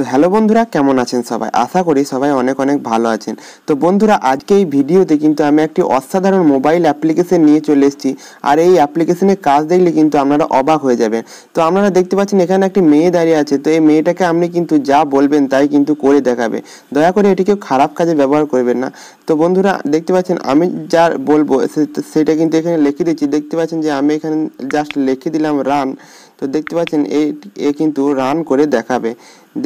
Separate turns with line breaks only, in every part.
তো হ্যালো বন্ধুরা কেমন আছেন সবাই আশা করি সবাই অনেক অনেক ভালো আছেন তো বন্ধুরা আজকে এই ভিডিওতে কিন্তু আমি একটি অসাধারণ মোবাইল অ্যাপ্লিকেশন নিয়ে চলে এসেছি আর এই অ্যাপ্লিকেশনের কাজ দেখলে কিন্তু আপনারা অবাক হয়ে যাবেন তো আপনারা দেখতে পাচ্ছেন এখানে একটি মেয়ে দাঁড়িয়ে আছে তো এই মেয়েটাকে আপনি কিন্তু যা বলবেন তাই কিন্তু করে দেখাবে দয়া করে এটিকে খারাপ কাজে ব্যবহার করবেন না তো বন্ধুরা দেখতে পাচ্ছেন আমি যা বলবো সেটা কিন্তু এখানে লিখে দিচ্ছি দেখতে পাচ্ছেন যে আমি এখানে জাস্ট লিখে দিলাম রান তো দেখতে পাচ্ছেন এ কিন্তু রান করে দেখাবে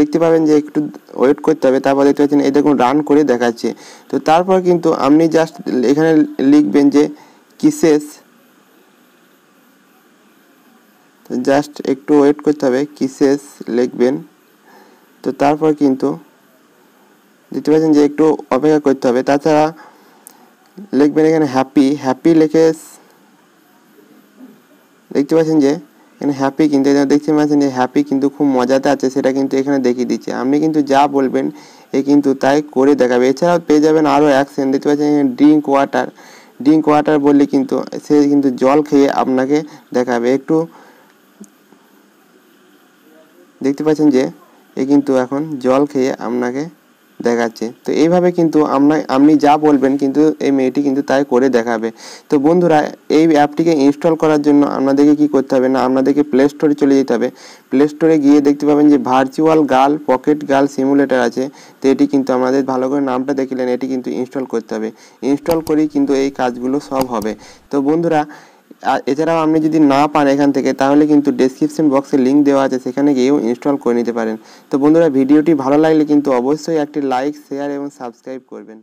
দেখতে পাবেন যে একটু ওয়েট করতে হবে তারপর দেখতে পাচ্ছেন এই দেখুন রান করে দেখাচ্ছে তো তারপর কিন্তু আপনি জাস্ট এখানে লিখবেন যে কিসেস জাস্ট একটু ওয়েট করতে হবে কিসেস লিখবেন তো তারপর কিন্তু দেখতে পাচ্ছেন যে একটু অপেক্ষা করতে হবে তাছাড়া লিখবেন এখানে হ্যাপি হ্যাপি লিখে দেখতে পাচ্ছেন যে এখানে হ্যাপি কিন্তু এখানে দেখতে পাচ্ছেন যে হ্যাপি কিন্তু খুব মজাতে আছে সেটা কিন্তু এখানে দেখিয়ে দিচ্ছে আপনি কিন্তু যা বলবেন এ কিন্তু তাই করে দেখাবে এছাড়াও পেয়ে যাবেন আরও অ্যাকশন দেখতে পাচ্ছেন এখানে ড্রিঙ্ক ওয়াটার ড্রিঙ্ক ওয়াটার বললে কিন্তু সে কিন্তু জল খেয়ে আপনাকে দেখাবে একটু দেখতে পাচ্ছেন যে এ কিন্তু এখন জল খেয়ে আপনাকে দেখাচ্ছে তো এইভাবে কিন্তু আমরা আপনি যা বলবেন কিন্তু এই মেয়েটি কিন্তু তাই করে দেখাবে তো বন্ধুরা এই অ্যাপটিকে ইনস্টল করার জন্য আপনাদেরকে কি করতে হবে না আপনাদেরকে প্লে স্টোরে চলে যেতে হবে প্লে স্টোরে গিয়ে দেখতে পাবেন যে virtual girl pocket girl simulator আছে তো এটি কিন্তু আমাদের ভালো করে নামটা দেখলেন এটি কিন্তু ইনস্টল করতে হবে ইনস্টল করেই কিন্তু এই কাজগুলো সব হবে তো বন্ধুরা আর এছাড়াও আপনি যদি না পান এখান থেকে তাহলে কিন্তু ডেসক্রিপশন বক্সে লিঙ্ক দেওয়া আছে সেখানে গিয়েও ইনস্টল করে নিতে পারেন তো বন্ধুরা ভিডিওটি ভালো লাগলে কিন্তু অবশ্যই একটি লাইক শেয়ার এবং সাবস্ক্রাইব করবেন